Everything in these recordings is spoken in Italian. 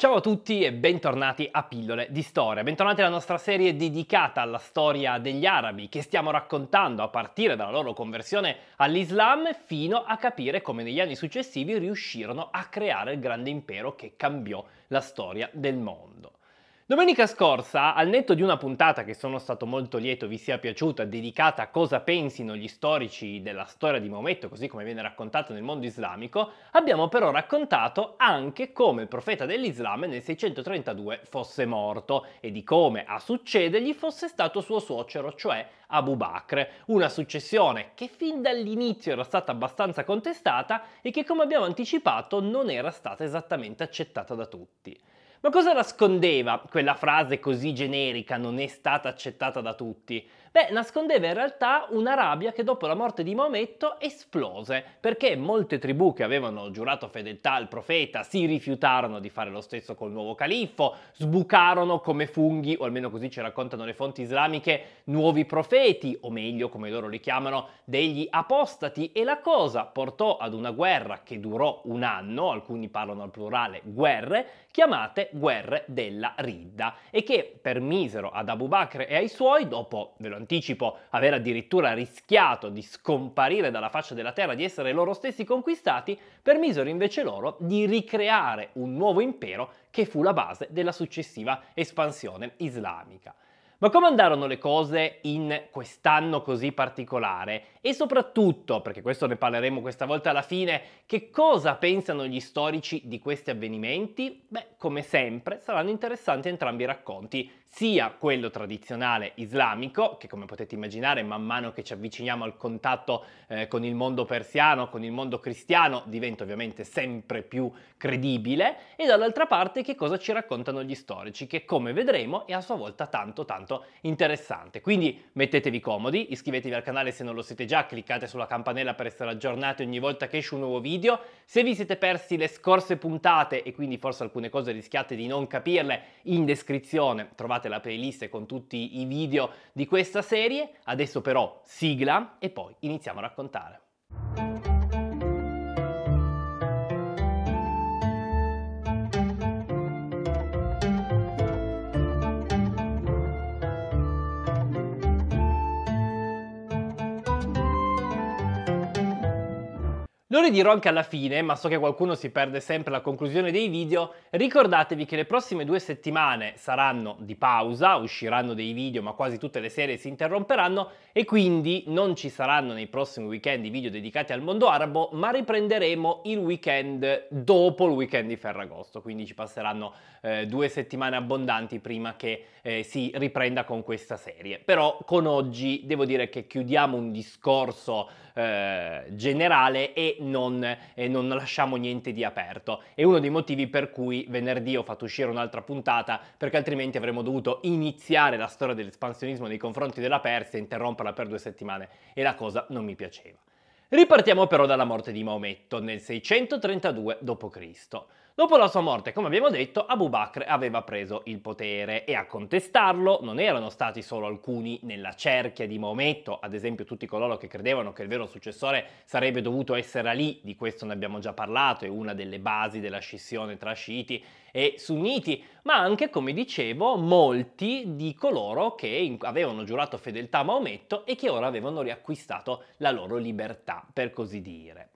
Ciao a tutti e bentornati a Pillole di Storia, bentornati alla nostra serie dedicata alla storia degli arabi che stiamo raccontando a partire dalla loro conversione all'Islam fino a capire come negli anni successivi riuscirono a creare il grande impero che cambiò la storia del mondo. Domenica scorsa, al netto di una puntata che sono stato molto lieto vi sia piaciuta, dedicata a cosa pensino gli storici della storia di Maometto, così come viene raccontata nel mondo islamico, abbiamo però raccontato anche come il profeta dell'Islam nel 632 fosse morto e di come a succedergli fosse stato suo suocero, cioè Abu Bakr, una successione che fin dall'inizio era stata abbastanza contestata e che, come abbiamo anticipato, non era stata esattamente accettata da tutti. Ma cosa nascondeva quella frase così generica, non è stata accettata da tutti? Beh, nascondeva in realtà una rabbia che dopo la morte di Maometto esplose, perché molte tribù che avevano giurato fedeltà al profeta si rifiutarono di fare lo stesso col nuovo califfo, sbucarono come funghi, o almeno così ci raccontano le fonti islamiche, nuovi profeti, o meglio come loro li chiamano, degli apostati, e la cosa portò ad una guerra che durò un anno, alcuni parlano al plurale guerre, chiamate guerre della Ridda, e che permisero ad Abu Bakr e ai suoi, dopo ve lo anticipo aver addirittura rischiato di scomparire dalla faccia della terra, di essere loro stessi conquistati, permisero invece loro di ricreare un nuovo impero che fu la base della successiva espansione islamica. Ma come andarono le cose in quest'anno così particolare? E soprattutto, perché questo ne parleremo questa volta alla fine, che cosa pensano gli storici di questi avvenimenti? Beh, come sempre, saranno interessanti entrambi i racconti sia quello tradizionale islamico, che come potete immaginare man mano che ci avviciniamo al contatto eh, con il mondo persiano, con il mondo cristiano, diventa ovviamente sempre più credibile, e dall'altra parte che cosa ci raccontano gli storici, che come vedremo è a sua volta tanto tanto interessante. Quindi mettetevi comodi, iscrivetevi al canale se non lo siete già, cliccate sulla campanella per essere aggiornati ogni volta che esce un nuovo video, se vi siete persi le scorse puntate e quindi forse alcune cose rischiate di non capirle, in descrizione trovate trovate la playlist con tutti i video di questa serie. Adesso però sigla e poi iniziamo a raccontare. Lo ridirò anche alla fine, ma so che qualcuno si perde sempre la conclusione dei video, ricordatevi che le prossime due settimane saranno di pausa, usciranno dei video ma quasi tutte le serie si interromperanno e quindi non ci saranno nei prossimi weekend i video dedicati al mondo arabo, ma riprenderemo il weekend dopo il weekend di Ferragosto, quindi ci passeranno eh, due settimane abbondanti prima che eh, si riprenda con questa serie. Però con oggi devo dire che chiudiamo un discorso eh, generale e non, e non, lasciamo niente di aperto. È uno dei motivi per cui venerdì ho fatto uscire un'altra puntata perché altrimenti avremmo dovuto iniziare la storia dell'espansionismo nei confronti della Persia e interromperla per due settimane e la cosa non mi piaceva. Ripartiamo però dalla morte di Maometto nel 632 d.C. Dopo la sua morte, come abbiamo detto, Abu Bakr aveva preso il potere e a contestarlo non erano stati solo alcuni nella cerchia di Maometto, ad esempio tutti coloro che credevano che il vero successore sarebbe dovuto essere Ali, di questo ne abbiamo già parlato, è una delle basi della scissione tra sciiti e sunniti, ma anche, come dicevo, molti di coloro che avevano giurato fedeltà a Maometto e che ora avevano riacquistato la loro libertà, per così dire.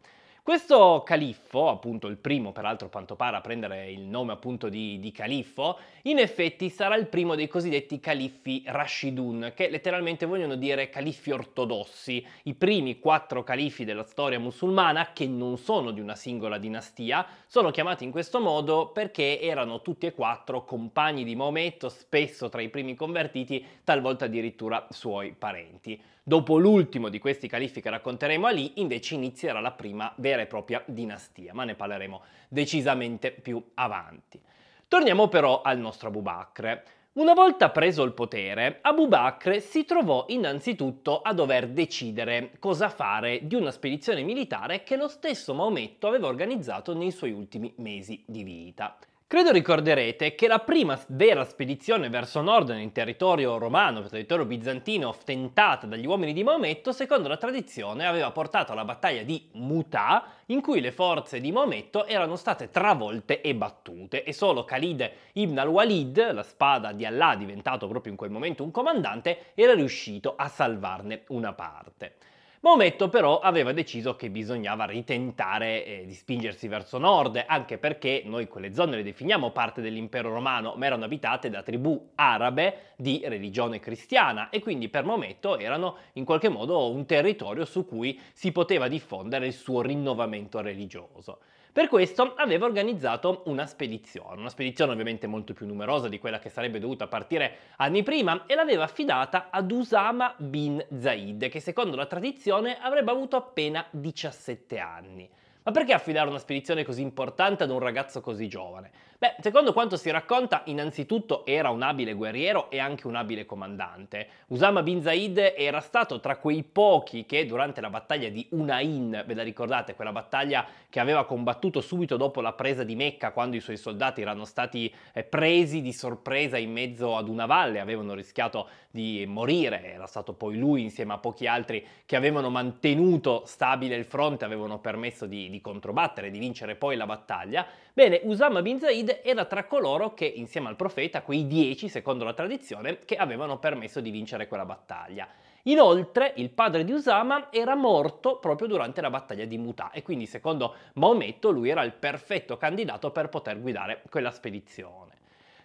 Questo califfo, appunto il primo peraltro quanto pare a prendere il nome appunto di, di califfo, in effetti sarà il primo dei cosiddetti califfi Rashidun, che letteralmente vogliono dire califfi ortodossi, i primi quattro califi della storia musulmana che non sono di una singola dinastia, sono chiamati in questo modo perché erano tutti e quattro compagni di Maometto, spesso tra i primi convertiti, talvolta addirittura suoi parenti. Dopo l'ultimo di questi califi che racconteremo a lì, invece inizierà la prima vera vera e propria dinastia, ma ne parleremo decisamente più avanti. Torniamo però al nostro Abu Bakr. Una volta preso il potere, Abu Bakr si trovò innanzitutto a dover decidere cosa fare di una spedizione militare che lo stesso Maometto aveva organizzato nei suoi ultimi mesi di vita. Credo ricorderete che la prima vera spedizione verso nord nel territorio romano, nel territorio bizantino, tentata dagli uomini di Maometto, secondo la tradizione aveva portato alla battaglia di Mutà, in cui le forze di Maometto erano state travolte e battute e solo Khalid ibn al-Walid, la spada di Allah diventato proprio in quel momento un comandante, era riuscito a salvarne una parte. Maometto però aveva deciso che bisognava ritentare eh, di spingersi verso nord, anche perché noi quelle zone le definiamo parte dell'impero romano, ma erano abitate da tribù arabe di religione cristiana e quindi per Maometto erano in qualche modo un territorio su cui si poteva diffondere il suo rinnovamento religioso. Per questo aveva organizzato una spedizione, una spedizione ovviamente molto più numerosa di quella che sarebbe dovuta partire anni prima e l'aveva affidata ad Usama bin Zaid, che secondo la tradizione avrebbe avuto appena 17 anni. Ma perché affidare una spedizione così importante ad un ragazzo così giovane? Beh, secondo quanto si racconta, innanzitutto era un abile guerriero e anche un abile comandante. Usama bin Zaid era stato tra quei pochi che durante la battaglia di Unain, ve la ricordate, quella battaglia che aveva combattuto subito dopo la presa di Mecca, quando i suoi soldati erano stati eh, presi di sorpresa in mezzo ad una valle, avevano rischiato di morire, era stato poi lui insieme a pochi altri che avevano mantenuto stabile il fronte, avevano permesso di, di controbattere, di vincere poi la battaglia. Bene, Usama bin Zaid era tra coloro che, insieme al profeta, quei dieci, secondo la tradizione, che avevano permesso di vincere quella battaglia. Inoltre, il padre di Usama era morto proprio durante la battaglia di Mutà e quindi, secondo Maometto, lui era il perfetto candidato per poter guidare quella spedizione.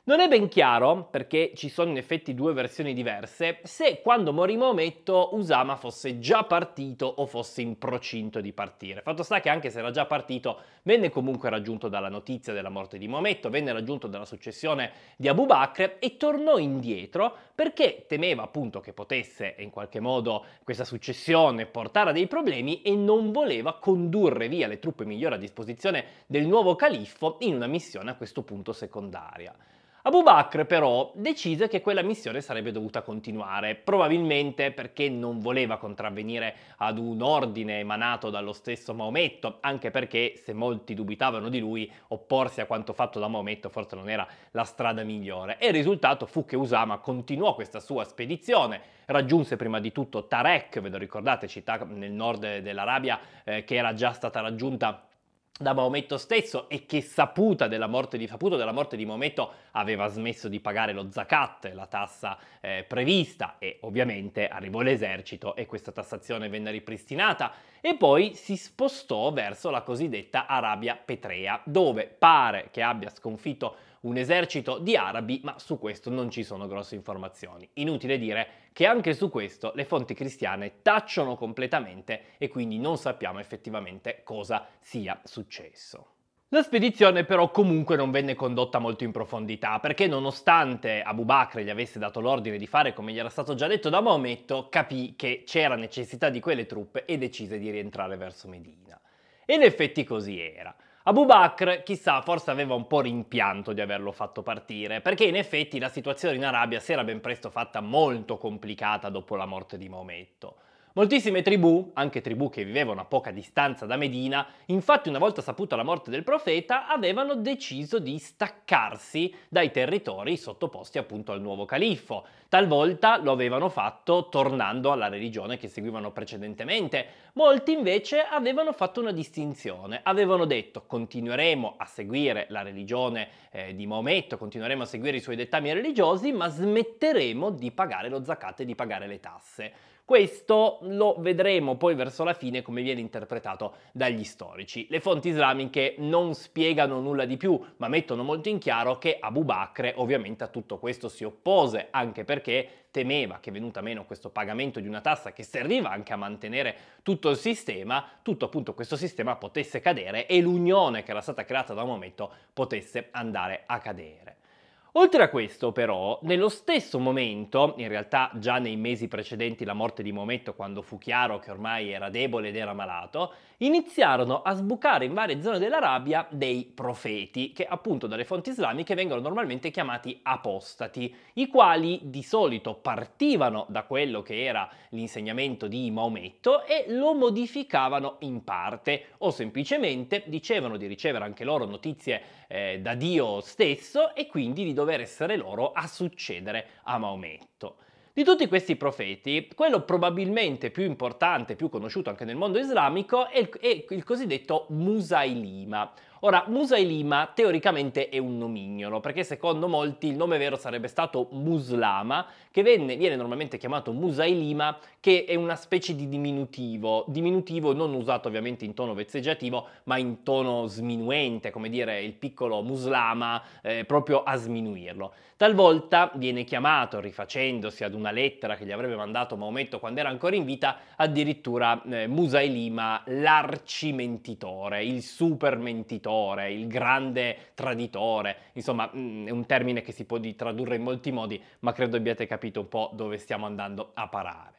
Non è ben chiaro, perché ci sono in effetti due versioni diverse, se quando morì Maometto Usama fosse già partito o fosse in procinto di partire. Fatto sta che anche se era già partito, venne comunque raggiunto dalla notizia della morte di Maometto, venne raggiunto dalla successione di Abu Bakr e tornò indietro perché temeva appunto che potesse in qualche modo questa successione portare a dei problemi e non voleva condurre via le truppe migliori a disposizione del nuovo califfo in una missione a questo punto secondaria. Abu Bakr però decise che quella missione sarebbe dovuta continuare, probabilmente perché non voleva contravvenire ad un ordine emanato dallo stesso Maometto, anche perché se molti dubitavano di lui, opporsi a quanto fatto da Maometto forse non era la strada migliore. E il risultato fu che Usama continuò questa sua spedizione, raggiunse prima di tutto Tarek, ve lo ricordate, città nel nord dell'Arabia eh, che era già stata raggiunta da Maometto stesso e che saputa della morte di, saputo della morte di Maometto aveva smesso di pagare lo zakat, la tassa eh, prevista e ovviamente arrivò l'esercito e questa tassazione venne ripristinata e poi si spostò verso la cosiddetta Arabia Petrea dove pare che abbia sconfitto un esercito di arabi, ma su questo non ci sono grosse informazioni. Inutile dire che anche su questo le fonti cristiane tacciono completamente e quindi non sappiamo effettivamente cosa sia successo. La spedizione però comunque non venne condotta molto in profondità perché nonostante Abu Bakr gli avesse dato l'ordine di fare come gli era stato già detto da Maometto, capì che c'era necessità di quelle truppe e decise di rientrare verso Medina. E in effetti così era. Abu Bakr, chissà, forse aveva un po' rimpianto di averlo fatto partire, perché in effetti la situazione in Arabia si era ben presto fatta molto complicata dopo la morte di Maometto. Moltissime tribù, anche tribù che vivevano a poca distanza da Medina, infatti una volta saputa la morte del profeta, avevano deciso di staccarsi dai territori sottoposti appunto al nuovo califfo. Talvolta lo avevano fatto tornando alla religione che seguivano precedentemente, molti invece avevano fatto una distinzione, avevano detto continueremo a seguire la religione eh, di Maometto, continueremo a seguire i suoi dettami religiosi, ma smetteremo di pagare lo zakat e di pagare le tasse. Questo lo vedremo poi verso la fine come viene interpretato dagli storici. Le fonti islamiche non spiegano nulla di più, ma mettono molto in chiaro che Abu Bakr ovviamente a tutto questo si oppose, anche perché temeva che venuta meno questo pagamento di una tassa che serviva anche a mantenere tutto il sistema, tutto appunto questo sistema potesse cadere e l'unione che era stata creata da un momento potesse andare a cadere. Oltre a questo però, nello stesso momento, in realtà già nei mesi precedenti la morte di Maometto, quando fu chiaro che ormai era debole ed era malato, iniziarono a sbucare in varie zone dell'Arabia dei profeti, che appunto dalle fonti islamiche vengono normalmente chiamati apostati, i quali di solito partivano da quello che era l'insegnamento di Maometto e lo modificavano in parte, o semplicemente dicevano di ricevere anche loro notizie eh, da Dio stesso e quindi di dover essere loro a succedere a Maometto. Di tutti questi profeti, quello probabilmente più importante, più conosciuto anche nel mondo islamico, è il, è il cosiddetto Musailima. Ora, Musailima teoricamente è un nomignolo, perché secondo molti il nome vero sarebbe stato Muslama, che venne, viene normalmente chiamato musailima, che è una specie di diminutivo, diminutivo non usato ovviamente in tono vezzeggiativo, ma in tono sminuente, come dire il piccolo muslama, eh, proprio a sminuirlo. Talvolta viene chiamato, rifacendosi ad una lettera che gli avrebbe mandato Maometto quando era ancora in vita, addirittura eh, Musailima l'arcimentitore, il supermentitore, il grande traditore, insomma mh, mm, è un termine che si può tradurre in molti modi, ma credo abbiate capito capito un po' dove stiamo andando a parare.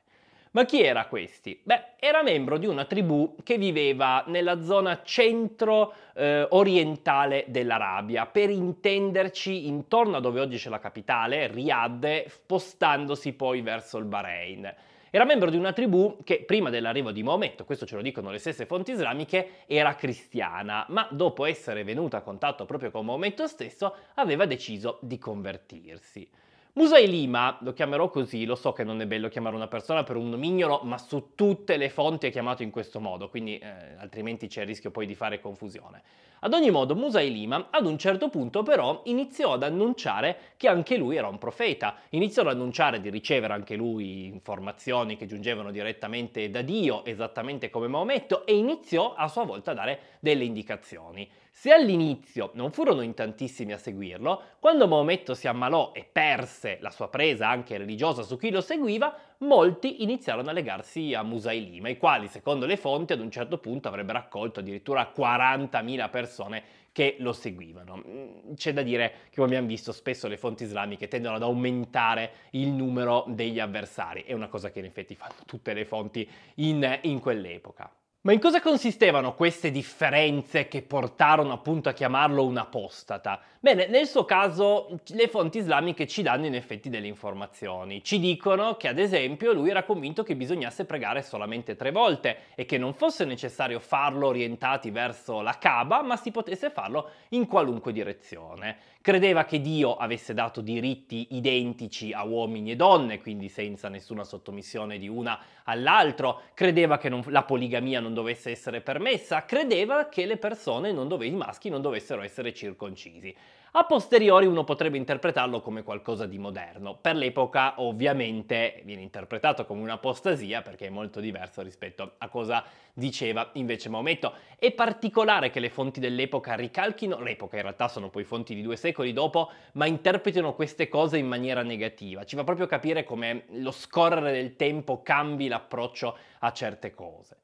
Ma chi era questi? Beh, era membro di una tribù che viveva nella zona centro-orientale eh, dell'Arabia, per intenderci intorno a dove oggi c'è la capitale, Riyadh, spostandosi poi verso il Bahrain. Era membro di una tribù che prima dell'arrivo di Maometto, questo ce lo dicono le stesse fonti islamiche, era cristiana, ma dopo essere venuta a contatto proprio con Maometto stesso aveva deciso di convertirsi. Musai Lima, lo chiamerò così, lo so che non è bello chiamare una persona per un nomignolo, ma su tutte le fonti è chiamato in questo modo, quindi eh, altrimenti c'è il rischio poi di fare confusione. Ad ogni modo, Musai Lima ad un certo punto però iniziò ad annunciare che anche lui era un profeta, iniziò ad annunciare di ricevere anche lui informazioni che giungevano direttamente da Dio, esattamente come Maometto, e iniziò a sua volta a dare delle indicazioni. Se all'inizio non furono in tantissimi a seguirlo, quando Maometto si ammalò e perse la sua presa anche religiosa su chi lo seguiva, molti iniziarono a legarsi a Musailima, i quali, secondo le fonti, ad un certo punto avrebbero accolto addirittura 40.000 persone che lo seguivano. Mm, c'è da dire che, come abbiamo visto, spesso le fonti islamiche tendono ad aumentare il numero degli avversari, è una cosa che in effetti fanno tutte le fonti in, in quell'epoca. Ma in cosa consistevano queste differenze che portarono appunto a chiamarlo un apostata? Bene, nel suo caso le fonti islamiche ci danno in effetti delle informazioni. Ci dicono che ad esempio lui era convinto che bisognasse pregare solamente tre volte e che non fosse necessario farlo orientati verso la Kaaba, ma si potesse farlo in qualunque direzione, Credeva che Dio avesse dato diritti identici a uomini e donne, quindi senza nessuna sottomissione di una all'altro, credeva che non, la poligamia non dovesse essere permessa, credeva che le persone, dove, i maschi, non dovessero essere circoncisi. A posteriori uno potrebbe interpretarlo come qualcosa di moderno. Per l'epoca ovviamente viene interpretato come un'apostasia perché è molto diverso rispetto a cosa diceva invece Maometto. È particolare che le fonti dell'epoca ricalchino, l'epoca in realtà sono poi fonti di due secoli dopo, ma interpretino queste cose in maniera negativa. Ci fa proprio capire come lo scorrere del tempo cambi l'approccio a certe cose.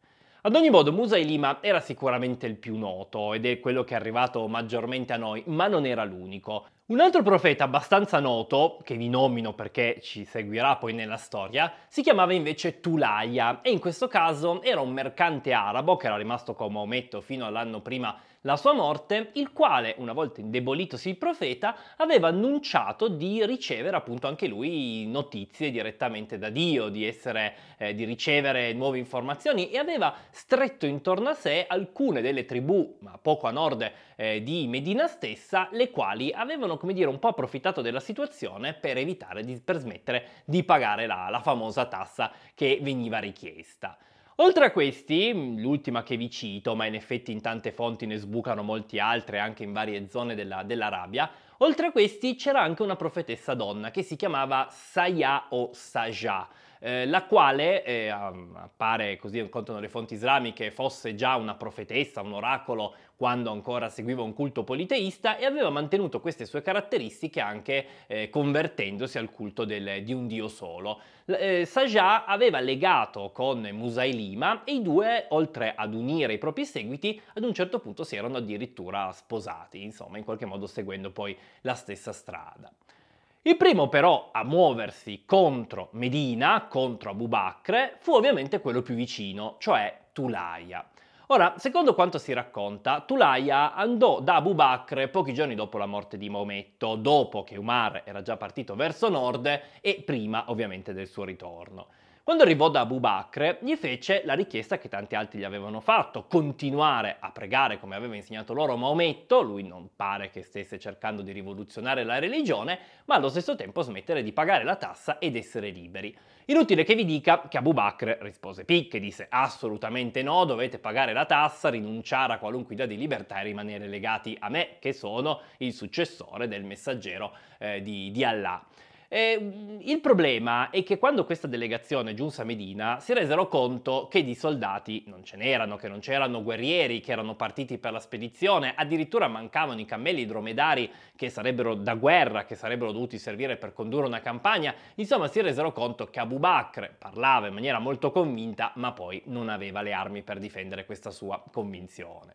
Ad ogni modo, Musa Lima era sicuramente il più noto ed è quello che è arrivato maggiormente a noi, ma non era l'unico. Un altro profeta abbastanza noto, che vi nomino perché ci seguirà poi nella storia, si chiamava invece Tulaia e in questo caso era un mercante arabo che era rimasto con Maometto fino all'anno prima la sua morte, il quale, una volta indebolitosi il profeta, aveva annunciato di ricevere appunto anche lui notizie direttamente da Dio, di, essere, eh, di ricevere nuove informazioni e aveva stretto intorno a sé alcune delle tribù, ma poco a nord eh, di Medina stessa, le quali avevano come dire, un po' approfittato della situazione per evitare, di, per smettere di pagare la, la famosa tassa che veniva richiesta. Oltre a questi, mm, l'ultima che vi cito, ma in effetti in tante fonti ne sbucano molti altre anche in varie zone della, dell'Arabia, oltre a questi c'era anche una profetessa donna che si chiamava Saya o Sajah. Eh, la quale eh, appare, così contano le fonti islamiche, fosse già una profetessa, un oracolo quando ancora seguiva un culto politeista e aveva mantenuto queste sue caratteristiche anche eh, convertendosi al culto del, di un dio solo. L- eh, Sajjah aveva legato con Musailima e i due, oltre ad unire i propri seguiti, ad un certo punto si erano addirittura sposati, insomma in qualche modo seguendo poi la stessa strada. Il primo però a muoversi contro Medina, contro Abu Bakr, fu ovviamente quello più vicino, cioè Tulaya. Ora, secondo quanto si racconta, Tulaya andò da Abu Bakr pochi giorni dopo la morte di Maometto, dopo che Umar era già partito verso nord e prima ovviamente del suo ritorno. Quando arrivò da Abu Bakr, gli fece la richiesta che tanti altri gli avevano fatto, continuare a pregare come aveva insegnato loro Maometto, lui non pare che stesse cercando di rivoluzionare la religione, ma allo stesso tempo smettere di pagare la tassa ed essere liberi. Inutile che vi dica che Abu Bakr rispose picche, disse assolutamente no, dovete pagare la tassa, rinunciare a qualunque idea di libertà e rimanere legati a me, che sono il successore del messaggero eh, di, di Allah. Eh, il problema è che quando questa delegazione giunse a Medina si resero conto che di soldati non ce n'erano, che non c'erano guerrieri che erano partiti per la spedizione, addirittura mancavano i cammelli dromedari che sarebbero da guerra, che sarebbero dovuti servire per condurre una campagna, insomma si resero conto che Abu Bakr parlava in maniera molto convinta ma poi non aveva le armi per difendere questa sua convinzione.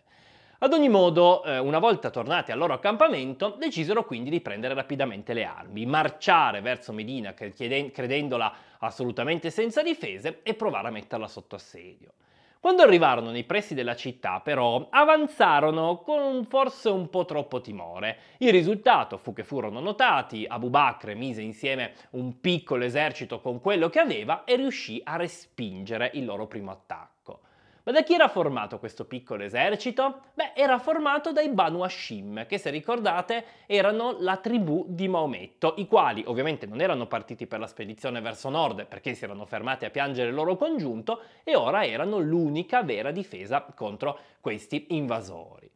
Ad ogni modo, eh, una volta tornati al loro accampamento, decisero quindi di prendere rapidamente le armi, marciare verso Medina credendola assolutamente senza difese e provare a metterla sotto assedio. Quando arrivarono nei pressi della città, però, avanzarono con forse un po' troppo timore. Il risultato fu che furono notati, Abu Bakr mise insieme un piccolo esercito con quello che aveva e riuscì a respingere il loro primo attacco. Ma da chi era formato questo piccolo esercito? Beh, era formato dai Banu Hashim, che se ricordate erano la tribù di Maometto, i quali ovviamente non erano partiti per la spedizione verso nord perché si erano fermati a piangere il loro congiunto e ora erano l'unica vera difesa contro questi invasori.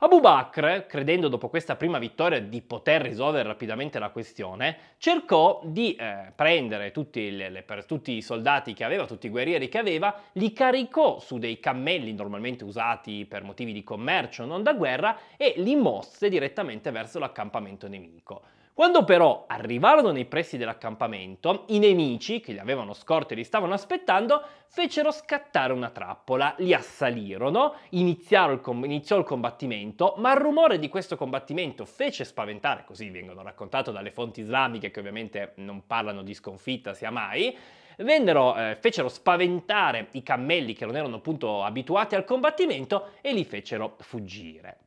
Abu Bakr, credendo dopo questa prima vittoria di poter risolvere rapidamente la questione, cercò di eh, prendere tutti, le, le, per, tutti i soldati che aveva, tutti i guerrieri che aveva, li caricò su dei cammelli normalmente usati per motivi di commercio, non da guerra, e li mosse direttamente verso l'accampamento nemico. Quando però arrivarono nei pressi dell'accampamento, i nemici, che li avevano scorti e li stavano aspettando, fecero scattare una trappola, li assalirono, iniziò il, com- iniziò il combattimento, ma il rumore di questo combattimento fece spaventare, così vengono raccontato dalle fonti islamiche che ovviamente non parlano di sconfitta sia mai, Vennero, eh, fecero spaventare i cammelli che non erano appunto abituati al combattimento e li fecero fuggire.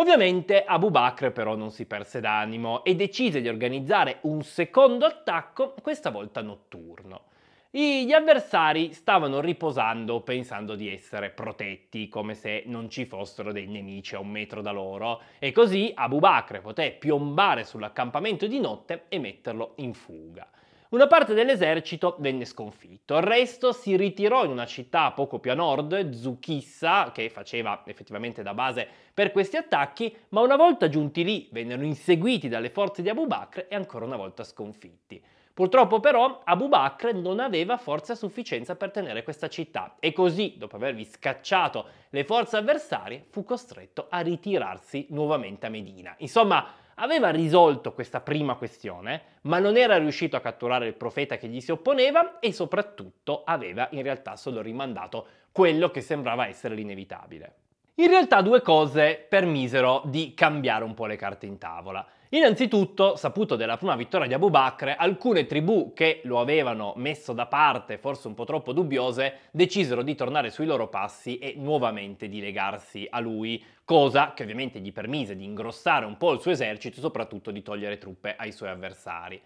Ovviamente Abu Bakr però non si perse d'animo e decise di organizzare un secondo attacco, questa volta notturno. Gli avversari stavano riposando pensando di essere protetti, come se non ci fossero dei nemici a un metro da loro, e così Abu Bakr poté piombare sull'accampamento di notte e metterlo in fuga. Una parte dell'esercito venne sconfitto, il resto si ritirò in una città poco più a nord, Zukissa, che faceva effettivamente da base per questi attacchi, ma una volta giunti lì vennero inseguiti dalle forze di Abu Bakr e ancora una volta sconfitti. Purtroppo però Abu Bakr non aveva forze a sufficienza per tenere questa città e così, dopo avervi scacciato le forze avversarie, fu costretto a ritirarsi nuovamente a Medina. Insomma, aveva risolto questa prima questione, ma non era riuscito a catturare il profeta che gli si opponeva e soprattutto aveva in realtà solo rimandato quello che sembrava essere l'inevitabile. In realtà due cose permisero di cambiare un po' le carte in tavola. Innanzitutto, saputo della prima vittoria di Abu Bakr, alcune tribù che lo avevano messo da parte, forse un po' troppo dubbiose, decisero di tornare sui loro passi e nuovamente di legarsi a lui, cosa che ovviamente gli permise di ingrossare un po' il suo esercito e soprattutto di togliere truppe ai suoi avversari.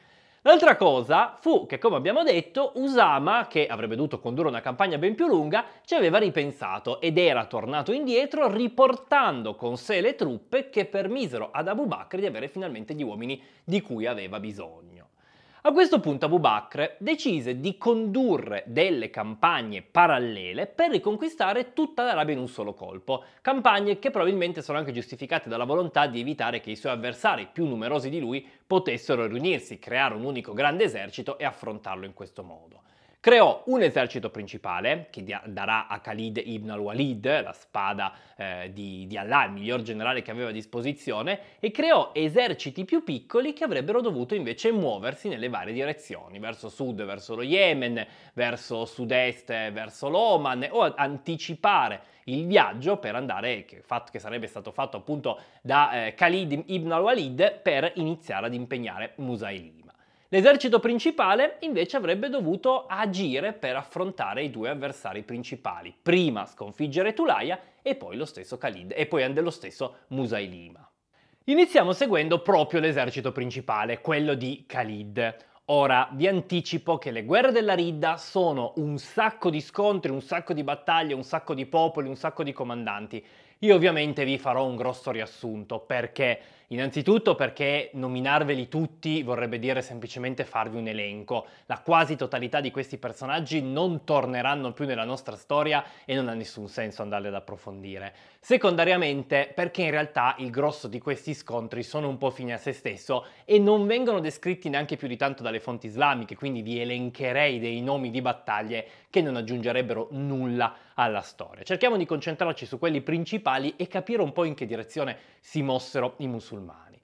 L'altra cosa fu che, come abbiamo detto, Usama, che avrebbe dovuto condurre una campagna ben più lunga, ci aveva ripensato ed era tornato indietro riportando con sé le truppe che permisero ad Abu Bakr di avere finalmente gli uomini di cui aveva bisogno. A questo punto Abu Bakr decise di condurre delle campagne parallele per riconquistare tutta l'Arabia in un solo colpo, campagne che probabilmente sono anche giustificate dalla volontà di evitare che i suoi avversari più numerosi di lui potessero riunirsi, creare un unico grande esercito e affrontarlo in questo modo. Creò un esercito principale che darà a Khalid ibn al-Walid, la spada eh, di, di Allah, il miglior generale che aveva a disposizione, e creò eserciti più piccoli che avrebbero dovuto invece muoversi nelle varie direzioni, verso sud, verso lo Yemen, verso sud-est, verso l'Oman, o anticipare il viaggio per andare, che, fatto, che sarebbe stato fatto appunto da eh, Khalid ibn al-Walid, per iniziare ad impegnare Musaili. L'esercito principale invece avrebbe dovuto agire per affrontare i due avversari principali, prima sconfiggere Tulaia e poi lo stesso Khalid e poi dello stesso Musailima. Iniziamo seguendo proprio l'esercito principale, quello di Khalid. Ora vi anticipo che le guerre della Ridda sono un sacco di scontri, un sacco di battaglie, un sacco di popoli, un sacco di comandanti. Io ovviamente vi farò un grosso riassunto perché Innanzitutto perché nominarveli tutti vorrebbe dire semplicemente farvi un elenco. La quasi totalità di questi personaggi non torneranno più nella nostra storia e non ha nessun senso andarli ad approfondire. Secondariamente perché in realtà il grosso di questi scontri sono un po' fine a se stesso e non vengono descritti neanche più di tanto dalle fonti islamiche, quindi vi elencherei dei nomi di battaglie che non aggiungerebbero nulla alla storia. Cerchiamo di concentrarci su quelli principali e capire un po' in che direzione si mossero i musulmani musulmani.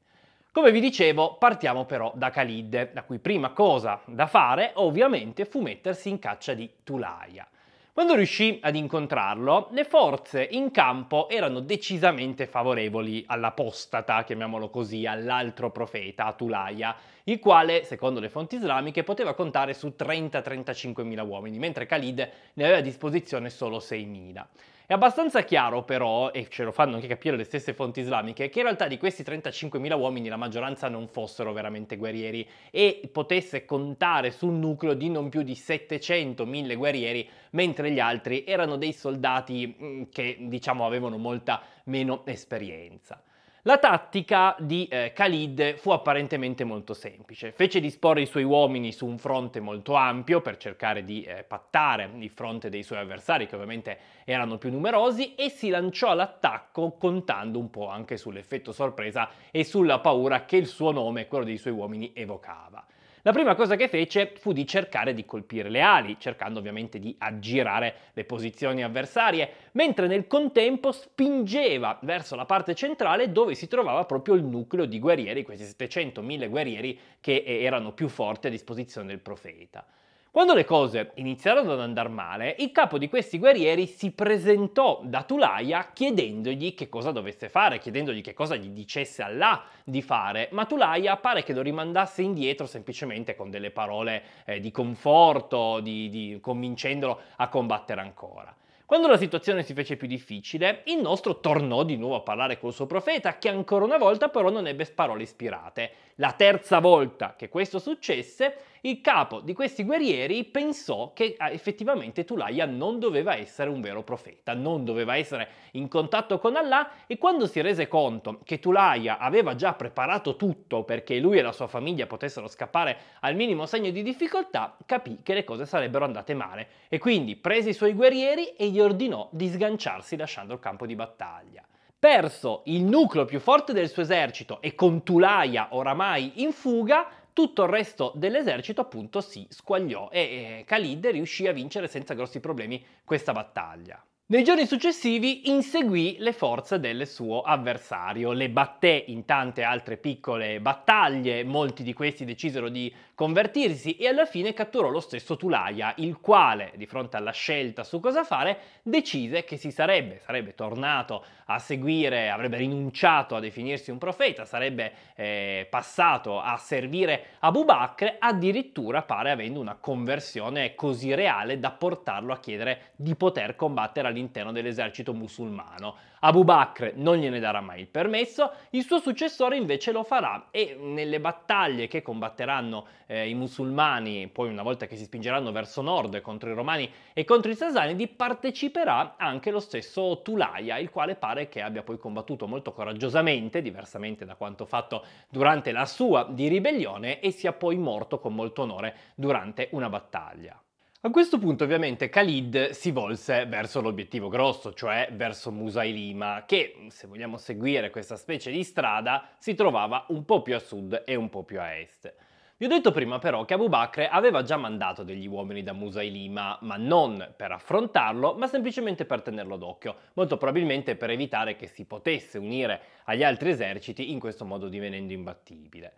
Come vi dicevo, partiamo però da Khalid, la cui prima cosa da fare ovviamente fu mettersi in caccia di Tulaia. Quando riuscì ad incontrarlo, le forze in campo erano decisamente favorevoli all'apostata, chiamiamolo così, all'altro profeta, Tulaia, il quale, secondo le fonti islamiche, poteva contare su 30-35 mila uomini, mentre Khalid ne aveva a disposizione solo 6 mila. È abbastanza chiaro però, e ce lo fanno anche capire le stesse fonti islamiche, che in realtà di questi 35.000 uomini la maggioranza non fossero veramente guerrieri e potesse contare su un nucleo di non più di 700.000 guerrieri, mentre gli altri erano dei soldati mm, che diciamo avevano molta meno esperienza. La tattica di eh, Khalid fu apparentemente molto semplice. Fece disporre i suoi uomini su un fronte molto ampio per cercare di eh, pattare il fronte dei suoi avversari, che ovviamente erano più numerosi, e si lanciò all'attacco contando un po' anche sull'effetto sorpresa e sulla paura che il suo nome e quello dei suoi uomini evocava. La prima cosa che fece fu di cercare di colpire le ali, cercando ovviamente di aggirare le posizioni avversarie, mentre nel contempo spingeva verso la parte centrale dove si trovava proprio il nucleo di guerrieri, questi 700.000 guerrieri che eh, erano più forti a disposizione del profeta. Quando le cose iniziarono ad andare male, il capo di questi guerrieri si presentò da Tulaia chiedendogli che cosa dovesse fare, chiedendogli che cosa gli dicesse Allah di fare, ma Tulaia pare che lo rimandasse indietro semplicemente con delle parole eh, di conforto, di, di, convincendolo a combattere ancora. Quando la situazione si fece più difficile, il nostro tornò di nuovo a parlare col suo profeta, che ancora una volta però non ebbe parole ispirate. La terza volta che questo successe, il capo di questi guerrieri pensò che ah, effettivamente Tulaia non doveva essere un vero profeta, non doveva essere in contatto con Allah e quando si rese conto che Tulaia aveva già preparato tutto perché lui e la sua famiglia potessero scappare al minimo segno di difficoltà, capì che le cose sarebbero andate male e quindi prese i suoi guerrieri e gli ordinò di sganciarsi lasciando il campo di battaglia. Perso il nucleo più forte del suo esercito e con Tulaia oramai in fuga, tutto il resto dell'esercito appunto si squagliò e Khalid riuscì a vincere senza grossi problemi questa battaglia. Nei giorni successivi inseguì le forze del suo avversario, le batté in tante altre piccole battaglie, molti di questi decisero di convertirsi e alla fine catturò lo stesso Tulaia, il quale, di fronte alla scelta su cosa fare, decise che si sarebbe, sarebbe tornato a seguire avrebbe rinunciato a definirsi un profeta, sarebbe eh, passato a servire Abu Bakr, addirittura pare avendo una conversione così reale da portarlo a chiedere di poter combattere all'interno dell'esercito musulmano. Abu Bakr non gliene darà mai il permesso, il suo successore invece lo farà e nelle battaglie che combatteranno eh, i musulmani, poi una volta che si spingeranno verso nord contro i romani e contro i sasanidi, parteciperà anche lo stesso Tulaya, il quale pare che abbia poi combattuto molto coraggiosamente, diversamente da quanto fatto durante la sua di ribellione, e sia poi morto con molto onore durante una battaglia. A questo punto ovviamente Khalid si volse verso l'obiettivo grosso, cioè verso Musailima, che se vogliamo seguire questa specie di strada si trovava un po' più a sud e un po' più a est. Vi ho detto prima però che Abu Bakr aveva già mandato degli uomini da Musailima, ma non per affrontarlo, ma semplicemente per tenerlo d'occhio, molto probabilmente per evitare che si potesse unire agli altri eserciti in questo modo divenendo imbattibile.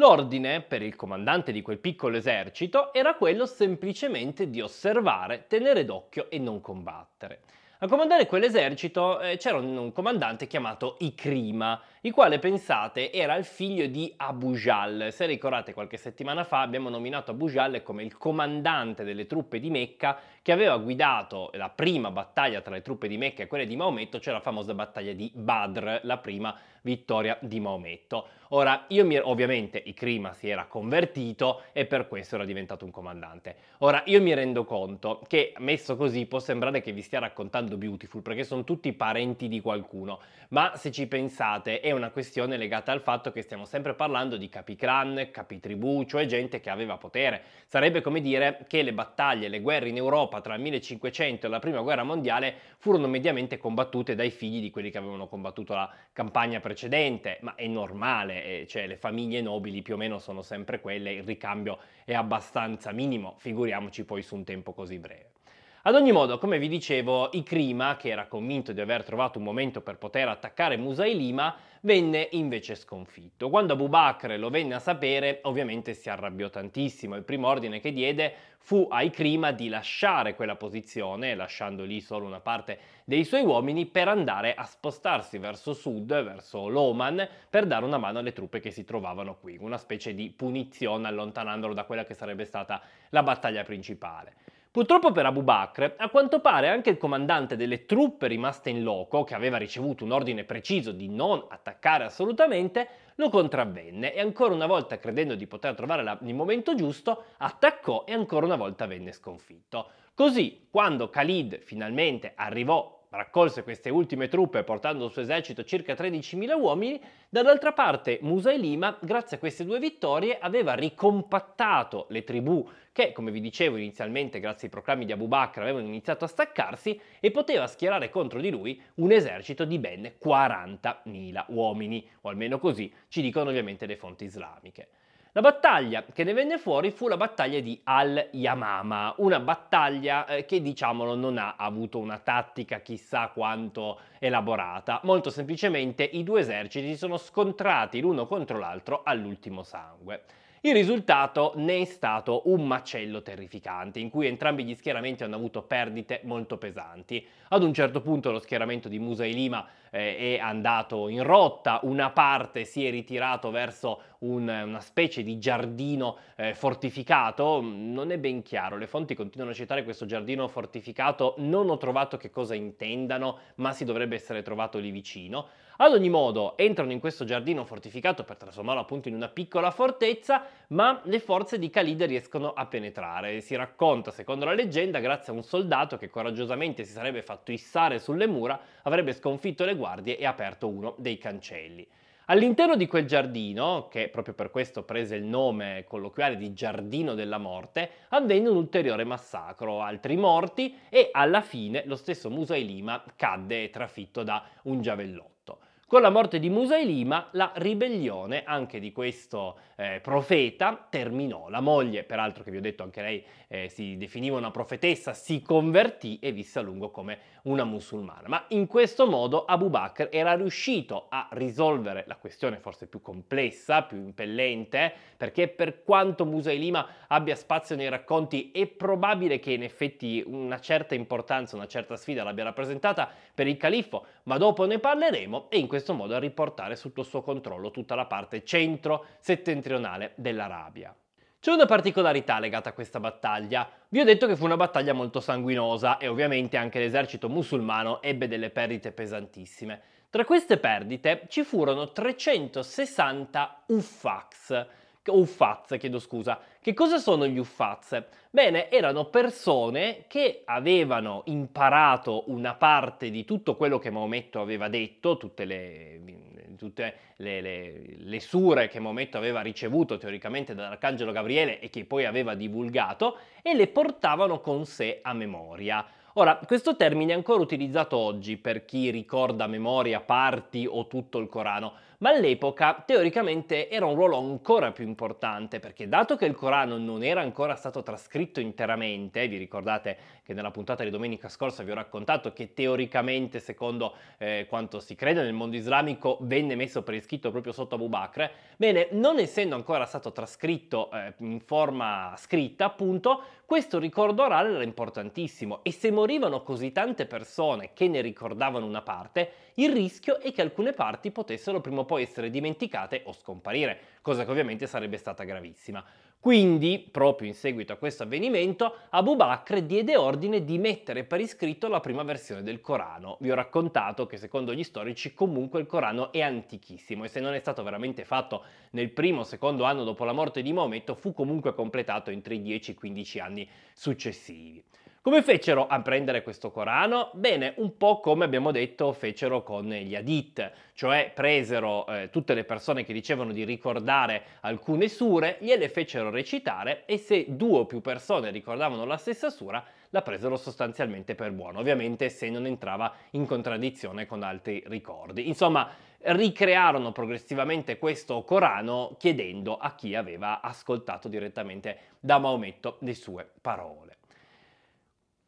L'ordine per il comandante di quel piccolo esercito era quello semplicemente di osservare, tenere d'occhio e non combattere. A comandare quell'esercito eh, c'era un comandante chiamato Icrima il quale pensate era il figlio di Abu Jal. Se ricordate qualche settimana fa abbiamo nominato Abu Jal come il comandante delle truppe di Mecca che aveva guidato la prima battaglia tra le truppe di Mecca e quelle di Maometto, cioè la famosa battaglia di Badr, la prima vittoria di Maometto. Ora, io mi, ovviamente Ikrima si era convertito e per questo era diventato un comandante. Ora, io mi rendo conto che messo così può sembrare che vi stia raccontando Beautiful, perché sono tutti parenti di qualcuno, ma se ci pensate è una questione legata al fatto che stiamo sempre parlando di capi capiclan, capitribù, cioè gente che aveva potere. Sarebbe come dire che le battaglie, le guerre in Europa tra il 1500 e la prima guerra mondiale furono mediamente combattute dai figli di quelli che avevano combattuto la campagna precedente, ma è normale, eh, cioè le famiglie nobili più o meno sono sempre quelle, il ricambio è abbastanza minimo, figuriamoci poi su un tempo così breve. Ad ogni modo, come vi dicevo, Ikrima, che era convinto di aver trovato un momento per poter attaccare Musailima, venne invece sconfitto. Quando Abu Bakr lo venne a sapere, ovviamente si arrabbiò tantissimo. Il primo ordine che diede fu ai Crima di lasciare quella posizione, lasciando lì solo una parte dei suoi uomini, per andare a spostarsi verso sud, verso l'Oman, per dare una mano alle truppe che si trovavano qui, una specie di punizione allontanandolo da quella che sarebbe stata la battaglia principale. Purtroppo per Abu Bakr, a quanto pare anche il comandante delle truppe rimaste in loco, che aveva ricevuto un ordine preciso di non attaccare assolutamente, lo contravvenne e ancora una volta credendo di poter trovare la, il momento giusto, attaccò e ancora una volta venne sconfitto. Così, quando Khalid finalmente arrivò raccolse queste ultime truppe portando il suo esercito circa 13.000 uomini, dall'altra parte Musailima, grazie a queste due vittorie, aveva ricompattato le tribù che, come vi dicevo inizialmente, grazie ai proclami di Abu Bakr avevano iniziato a staccarsi e poteva schierare contro di lui un esercito di ben 40.000 uomini, o almeno così ci dicono ovviamente le fonti islamiche. La battaglia che ne venne fuori fu la battaglia di Al-Yamama, una battaglia eh, che diciamolo non ha avuto una tattica chissà quanto elaborata, molto semplicemente i due eserciti si sono scontrati l'uno contro l'altro all'ultimo sangue. Il risultato ne è stato un macello terrificante, in cui entrambi gli schieramenti hanno avuto perdite molto pesanti. Ad un certo punto lo schieramento di Musa e Lima eh, è andato in rotta, una parte si è ritirato verso un, una specie di giardino eh, fortificato, non è ben chiaro, le fonti continuano a citare questo giardino fortificato, non ho trovato che cosa intendano, ma si dovrebbe essere trovato lì vicino. Ad ogni modo, entrano in questo giardino fortificato per trasformarlo appunto in una piccola fortezza, ma le forze di Khalid riescono a penetrare. Si racconta, secondo la leggenda, grazie a un soldato che coraggiosamente si sarebbe fatto issare sulle mura, avrebbe sconfitto le guardie e aperto uno dei cancelli. All'interno di quel giardino, che proprio per questo prese il nome colloquiale di Giardino della Morte, avvenne un ulteriore massacro, altri morti e alla fine lo stesso Musa Elima cadde trafitto da un giavellotto. Con la morte di Musa e Lima la ribellione anche di questo eh, profeta terminò. La moglie, peraltro che vi ho detto anche lei eh, si definiva una profetessa, si convertì e visse a lungo come una musulmana. Ma in questo modo Abu Bakr era riuscito a risolvere la questione forse più complessa, più impellente, perché per quanto Musailima abbia spazio nei racconti è probabile che in effetti una certa importanza, una certa sfida l'abbia rappresentata per il califfo, ma dopo ne parleremo e in questo modo a riportare sotto suo controllo tutta la parte centro-settentrionale dell'Arabia. C'è una particolarità legata a questa battaglia. Vi ho detto che fu una battaglia molto sanguinosa e ovviamente anche l'esercito musulmano ebbe delle perdite pesantissime. Tra queste perdite ci furono 360 uffax, uffaz, chiedo scusa. Che cosa sono gli uffaz? Bene, erano persone che avevano imparato una parte di tutto quello che Maometto aveva detto, tutte le tutte le, le, le sure che Maometto aveva ricevuto teoricamente dall'Arcangelo Gabriele e che poi aveva divulgato e le portavano con sé a memoria. Ora, questo termine è ancora utilizzato oggi per chi ricorda a memoria parti o tutto il Corano, ma all'epoca teoricamente era un ruolo ancora più importante perché dato che il Corano non era ancora stato trascritto interamente, vi ricordate che nella puntata di domenica scorsa vi ho raccontato che teoricamente, secondo eh, quanto si crede nel mondo islamico, venne messo per iscritto proprio sotto Abu Bakr, bene, non essendo ancora stato trascritto eh, in forma scritta, appunto, questo ricordo orale era importantissimo e se morivano così tante persone che ne ricordavano una parte, il rischio è che alcune parti potessero prima o poi essere dimenticate o scomparire, cosa che ovviamente sarebbe stata gravissima. Quindi, proprio in seguito a questo avvenimento, Abu Bakr diede ordine di mettere per iscritto la prima versione del Corano. Vi ho raccontato che secondo gli storici comunque il Corano è antichissimo e se non è stato veramente fatto nel primo o secondo anno dopo la morte di Maometto, fu comunque completato entro i 10-15 anni successivi. Come fecero a prendere questo Corano? Bene, un po' come abbiamo detto fecero con gli Hadith, cioè presero eh, tutte le persone che dicevano di ricordare alcune sure, gliele fecero recitare e se due o più persone ricordavano la stessa sura, la presero sostanzialmente per buono, ovviamente se non entrava in contraddizione con altri ricordi. Insomma, ricrearono progressivamente questo Corano chiedendo a chi aveva ascoltato direttamente da Maometto le sue parole.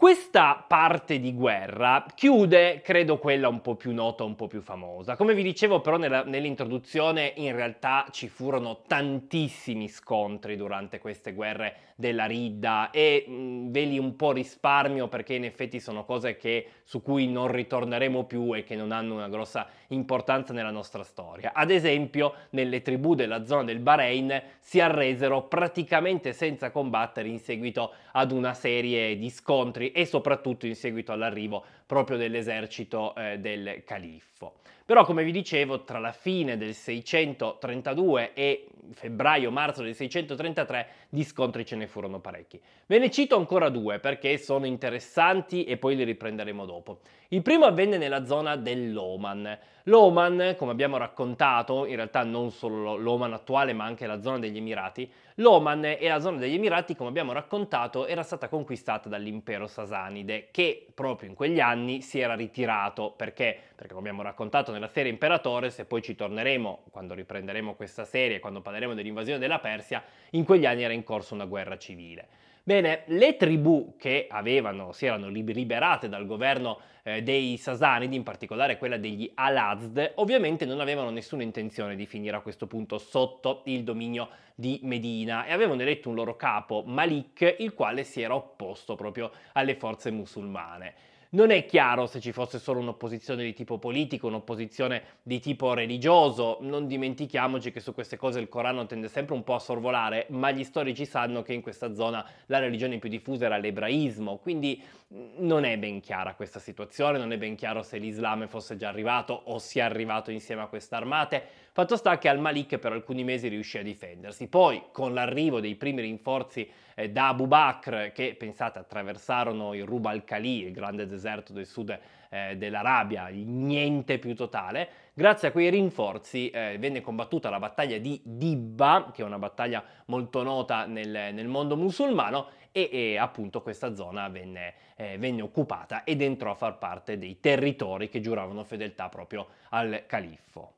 Questa parte di guerra chiude, credo, quella un po' più nota, un po' più famosa. Come vi dicevo però nella, nell'introduzione, in realtà ci furono tantissimi scontri durante queste guerre della Ridda e mh, ve li un po' risparmio perché in effetti sono cose che, su cui non ritorneremo più e che non hanno una grossa importanza nella nostra storia. Ad esempio, nelle tribù della zona del Bahrain si arresero praticamente senza combattere in seguito ad una serie di scontri e soprattutto in seguito all'arrivo proprio dell'esercito eh, del califfo. Però come vi dicevo tra la fine del 632 e febbraio-marzo del 633 di scontri ce ne furono parecchi. Ve ne cito ancora due perché sono interessanti e poi li riprenderemo dopo. Il primo avvenne nella zona dell'Oman. L'Oman, come abbiamo raccontato, in realtà non solo l'Oman attuale ma anche la zona degli Emirati, l'Oman e la zona degli Emirati, come abbiamo raccontato, era stata conquistata dall'impero sasanide che proprio in quegli anni si era ritirato perché, perché come abbiamo raccontato nella serie Imperatore, se poi ci torneremo quando riprenderemo questa serie, quando parleremo parleremo dell'invasione della Persia, in quegli anni era in corso una guerra civile. Bene, le tribù che avevano, si erano liberate dal governo eh, dei Sasanidi, in particolare quella degli Alazd, ovviamente non avevano nessuna intenzione di finire a questo punto sotto il dominio di Medina e avevano eletto un loro capo, Malik, il quale si era opposto proprio alle forze musulmane. Non è chiaro se ci fosse solo un'opposizione di tipo politico, un'opposizione di tipo religioso, non dimentichiamoci che su queste cose il Corano tende sempre un po' a sorvolare, ma gli storici sanno che in questa zona la religione più diffusa era l'ebraismo, quindi mm, non è ben chiara questa situazione, non è ben chiaro se l'Islam fosse già arrivato o sia arrivato insieme a queste armate. Fatto sta che al-Malik per alcuni mesi riuscì a difendersi, poi con l'arrivo dei primi rinforzi eh, da Abu Bakr che, pensate, attraversarono il Rub al-Khali, il grande deserto del sud eh, dell'Arabia, niente più totale, grazie a quei rinforzi eh, venne combattuta la battaglia di Dibba, che è una battaglia molto nota nel, nel mondo musulmano, e, e, appunto questa zona venne, eh, venne, occupata ed entrò a far parte dei territori che giuravano fedeltà proprio al califfo.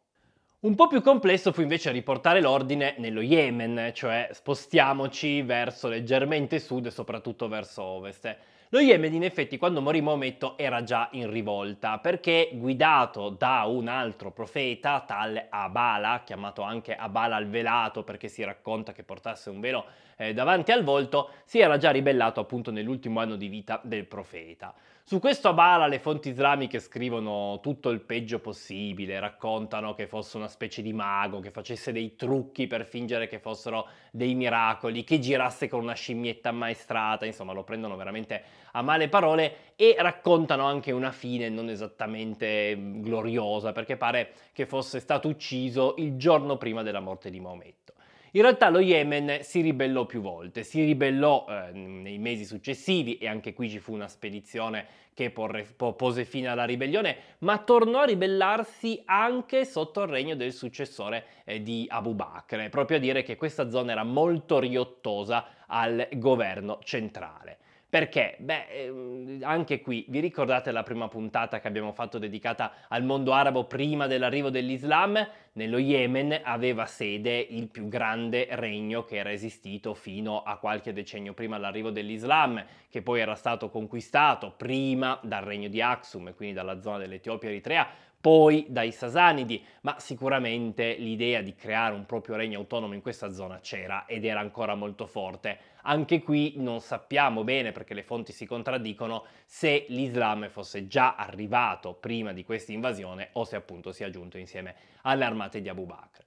Un po' più complesso fu invece riportare l'ordine nello Yemen, cioè spostiamoci verso leggermente sud e soprattutto verso ovest. Lo Yemen in effetti quando morì Maometto era già in rivolta perché guidato da un altro profeta, tal Abala, chiamato anche Abala al velato perché si racconta che portasse un velo eh, davanti al volto, si era già ribellato appunto nell'ultimo anno di vita del profeta. Su questo Bala le fonti islamiche scrivono tutto il peggio possibile, raccontano che fosse una specie di mago, che facesse dei trucchi per fingere che fossero dei miracoli, che girasse con una scimmietta ammaestrata, insomma lo prendono veramente a male parole e raccontano anche una fine non esattamente mm, gloriosa, perché pare che fosse stato ucciso il giorno prima della morte di Maometto. In realtà lo Yemen si ribellò più volte, si ribellò eh, nei mesi successivi e anche qui ci fu una spedizione che porre, po- pose fine alla ribellione, ma tornò a ribellarsi anche sotto il regno del successore eh, di Abu Bakr, proprio a dire che questa zona era molto riottosa al governo centrale. Perché? Beh, ehm, anche qui vi ricordate la prima puntata che abbiamo fatto dedicata al mondo arabo prima dell'arrivo dell'Islam? Nello Yemen aveva sede il più grande regno che era esistito fino a qualche decennio prima dell'arrivo dell'Islam, che poi era stato conquistato prima dal regno di Aksum quindi dalla zona dell'Etiopia e Eritrea, poi dai Sasanidi, ma sicuramente l'idea di creare un proprio regno autonomo in questa zona c'era ed era ancora molto forte. Anche qui non sappiamo bene, perché le fonti si contraddicono, se l'Islam fosse già arrivato prima di questa invasione o se appunto sia giunto insieme alle armate di Abu Bakr.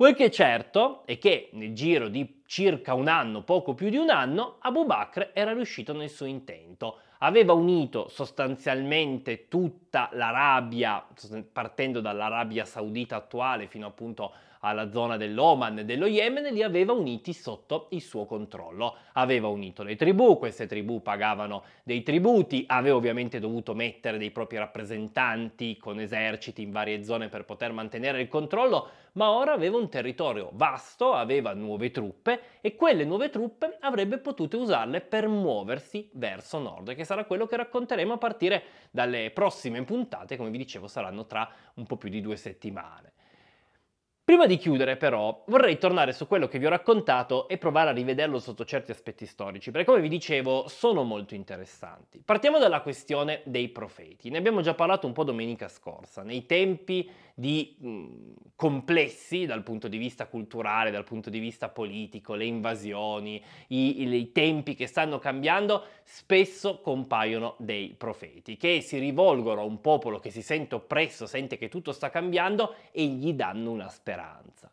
Quel che è certo è che nel giro di circa un anno, poco più di un anno, Abu Bakr era riuscito nel suo intento. Aveva unito sostanzialmente tutta l'Arabia, partendo dall'Arabia Saudita attuale fino appunto alla zona dell'Oman e dello Yemen, li aveva uniti sotto il suo controllo. Aveva unito le tribù, queste tribù pagavano dei tributi, aveva ovviamente dovuto mettere dei propri rappresentanti con eserciti in varie zone per poter mantenere il controllo, ma ora aveva un territorio vasto, aveva nuove truppe e quelle nuove truppe avrebbe potuto usarle per muoversi verso nord, che sarà quello che racconteremo a partire dalle prossime puntate, come vi dicevo saranno tra un po' più di due settimane. Prima di chiudere però vorrei tornare su quello che vi ho raccontato e provare a rivederlo sotto certi aspetti storici, perché come vi dicevo sono molto interessanti. Partiamo dalla questione dei profeti, ne abbiamo già parlato un po' domenica scorsa, nei tempi di complessi dal punto di vista culturale, dal punto di vista politico, le invasioni, i, i, i tempi che stanno cambiando, spesso compaiono dei profeti che si rivolgono a un popolo che si sente oppresso, sente che tutto sta cambiando e gli danno una speranza.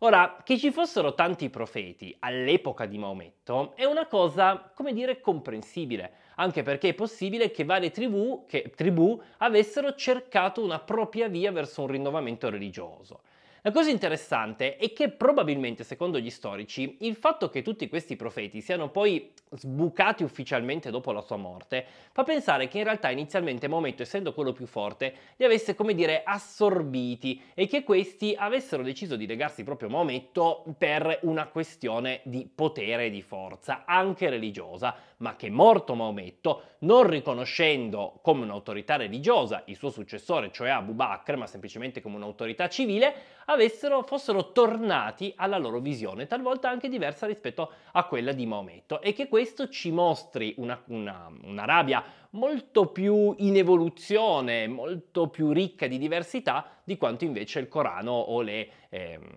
Ora, che ci fossero tanti profeti all'epoca di Maometto è una cosa, come dire, comprensibile, anche perché è possibile che varie tribù, che, tribù avessero cercato una propria via verso un rinnovamento religioso. La cosa interessante è che probabilmente, secondo gli storici, il fatto che tutti questi profeti siano poi sbucati ufficialmente dopo la sua morte fa pensare che in realtà inizialmente Maometto, essendo quello più forte, li avesse, come dire, assorbiti e che questi avessero deciso di legarsi proprio a Maometto per una questione di potere e di forza, anche religiosa, ma che morto Maometto, non riconoscendo come un'autorità religiosa il suo successore, cioè Abu Bakr, ma semplicemente come un'autorità civile, avessero, fossero tornati alla loro visione, talvolta anche diversa rispetto a quella di Maometto, e che questo ci mostri una, una, una rabbia molto più in evoluzione, molto più ricca di diversità di quanto invece il Corano o le... Ehm,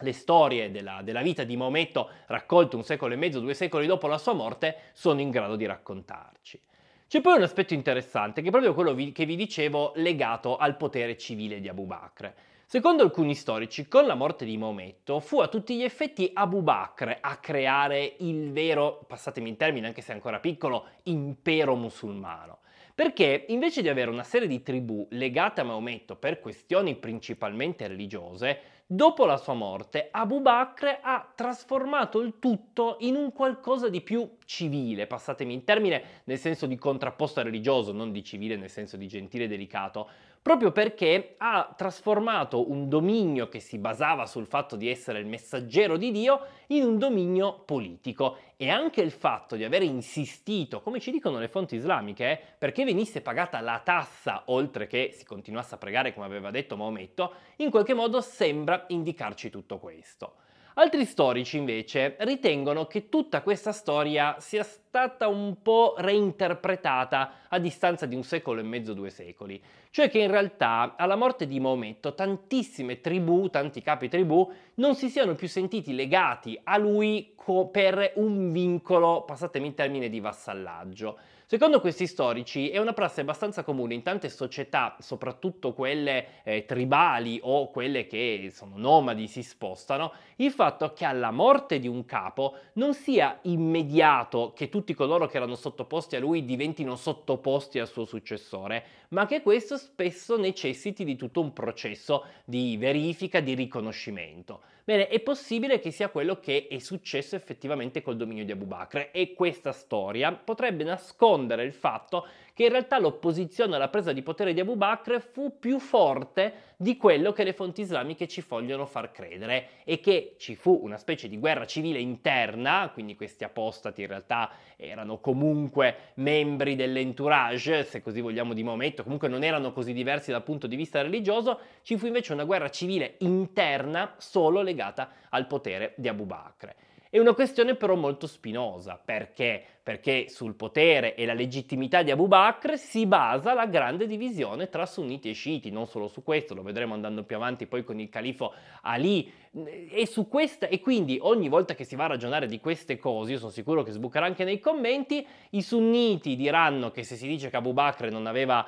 le storie della, della, vita di Maometto raccolte un secolo e mezzo, due secoli dopo la sua morte, sono in grado di raccontarci. C'è poi un aspetto interessante, che è proprio quello vi- che vi dicevo legato al potere civile di Abu Bakr. Secondo alcuni storici, con la morte di Maometto fu a tutti gli effetti Abu Bakr a creare il vero, passatemi il termine anche se ancora piccolo, impero musulmano. Perché invece di avere una serie di tribù legate a Maometto per questioni principalmente religiose, Dopo la sua morte, Abu Bakr ha trasformato il tutto in un qualcosa di più civile, passatemi il termine, nel senso di contrapposto religioso, non di civile nel senso di gentile e delicato, proprio perché ha trasformato un dominio che si basava sul fatto di essere il messaggero di Dio in un dominio politico e anche il fatto di aver insistito, come ci dicono le fonti islamiche, eh, perché venisse pagata la tassa oltre che si continuasse a pregare come aveva detto Maometto, in qualche modo sembra indicarci tutto questo. Altri storici invece ritengono che tutta questa storia sia stata un po' reinterpretata a distanza di un secolo e mezzo, due secoli, cioè che in realtà alla morte di Maometto tantissime tribù, tanti capi tribù, non si siano più sentiti legati a lui co- per un vincolo, passatemi in termine, di vassallaggio. Secondo questi storici è una prassi abbastanza comune in tante società, soprattutto quelle eh, tribali o quelle che sono nomadi, si spostano, il fatto che alla morte di un capo non sia immediato che tutti coloro che erano sottoposti a lui diventino sottoposti al suo successore, ma che questo spesso necessiti di tutto un processo di verifica, di riconoscimento. Bene, è possibile che sia quello che è successo effettivamente col dominio di Abu Bakr e questa storia potrebbe nascondere il fatto che in realtà l'opposizione alla presa di potere di Abu Bakr fu più forte di quello che le fonti islamiche ci vogliono far credere e che ci fu una specie di guerra civile interna, quindi questi apostati in realtà erano comunque membri dell'entourage, se così vogliamo, di Maometto, comunque non erano così diversi dal punto di vista religioso, ci fu invece una guerra civile interna solo legata al potere di Abu Bakr. È una questione però molto spinosa perché perché sul potere e la legittimità di Abu Bakr si basa la grande divisione tra sunniti e sciiti, non solo su questo, lo vedremo andando più avanti poi con il califo Ali e su questa e quindi ogni volta che si va a ragionare di queste cose, io sono sicuro che sbucherà anche nei commenti, i sunniti diranno che se si dice che Abu Bakr non aveva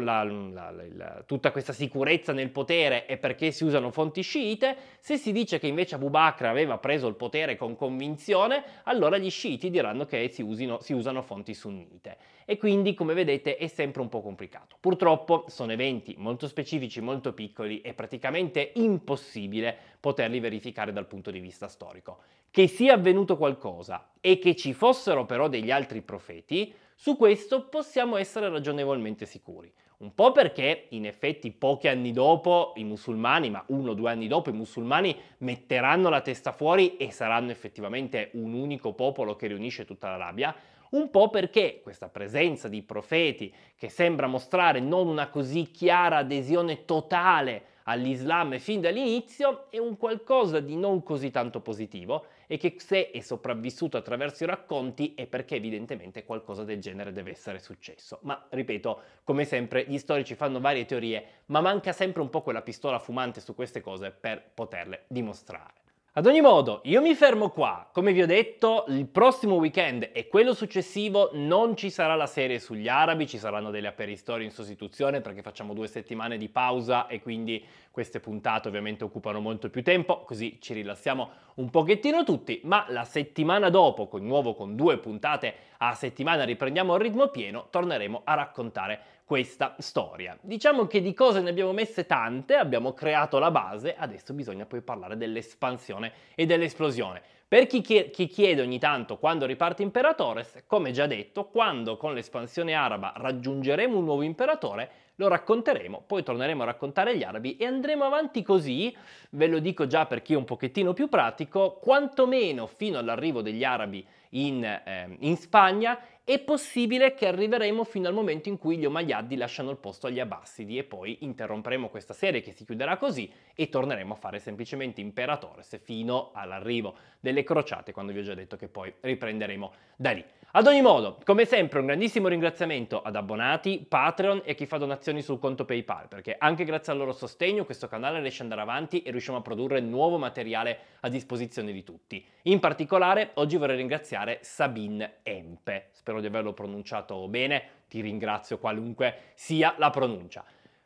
la, la, la, tutta questa sicurezza nel potere è perché si usano fonti sciite, se si dice che invece Abu Bakr aveva preso il potere con convinzione, allora gli sciiti diranno che si, usino, si usano fonti sunnite e quindi come vedete è sempre un po' complicato. Purtroppo sono eventi molto specifici, molto piccoli e praticamente impossibile poterli verificare dal punto di vista storico. Che sia avvenuto qualcosa e che ci fossero però degli altri profeti, su questo possiamo essere ragionevolmente sicuri. Un po' perché in effetti pochi anni dopo i musulmani, ma uno o due anni dopo i musulmani metteranno la testa fuori e saranno effettivamente un unico popolo che riunisce tutta l'Arabia, un po' perché questa presenza di profeti che sembra mostrare non una così chiara adesione totale all'Islam fin dall'inizio è un qualcosa di non così tanto positivo e che se è sopravvissuto attraverso i racconti è perché evidentemente qualcosa del genere deve essere successo. Ma ripeto, come sempre gli storici fanno varie teorie, ma manca sempre un po' quella pistola fumante su queste cose per poterle dimostrare. Ad ogni modo, io mi fermo qua. Come vi ho detto, il prossimo weekend e quello successivo non ci sarà la serie sugli arabi, ci saranno delle aperistorie in sostituzione perché facciamo due settimane di pausa e quindi queste puntate ovviamente occupano molto più tempo, così ci rilassiamo un pochettino tutti, ma la settimana dopo, con nuovo con due puntate a settimana riprendiamo il ritmo pieno, torneremo a raccontare questa storia. Diciamo che di cose ne abbiamo messe tante, abbiamo creato la base, adesso bisogna poi parlare dell'espansione e dell'esplosione. Per chi, chiede ogni tanto quando riparte Imperatore, come già detto, quando con l'espansione araba raggiungeremo un nuovo imperatore, lo racconteremo, poi torneremo a raccontare gli arabi e andremo avanti così, ve lo dico già per chi è un pochettino più pratico, quantomeno fino all'arrivo degli arabi in, eh, in Spagna è possibile che arriveremo fino al momento in cui gli Omayyadi lasciano il posto agli Abbasidi e poi interromperemo questa serie che si chiuderà così e torneremo a fare semplicemente Imperatores fino all'arrivo delle crociate quando vi ho già detto che poi riprenderemo da lì. Ad ogni modo, come sempre, un grandissimo ringraziamento ad abbonati, Patreon e a chi fa donazioni sul conto PayPal, perché anche grazie al loro sostegno questo canale riesce ad andare avanti e riusciamo a produrre nuovo materiale a disposizione di tutti. In particolare, oggi vorrei ringraziare Sabine Empe. Spero di averlo pronunciato bene, ti ringrazio qualunque sia la pronuncia.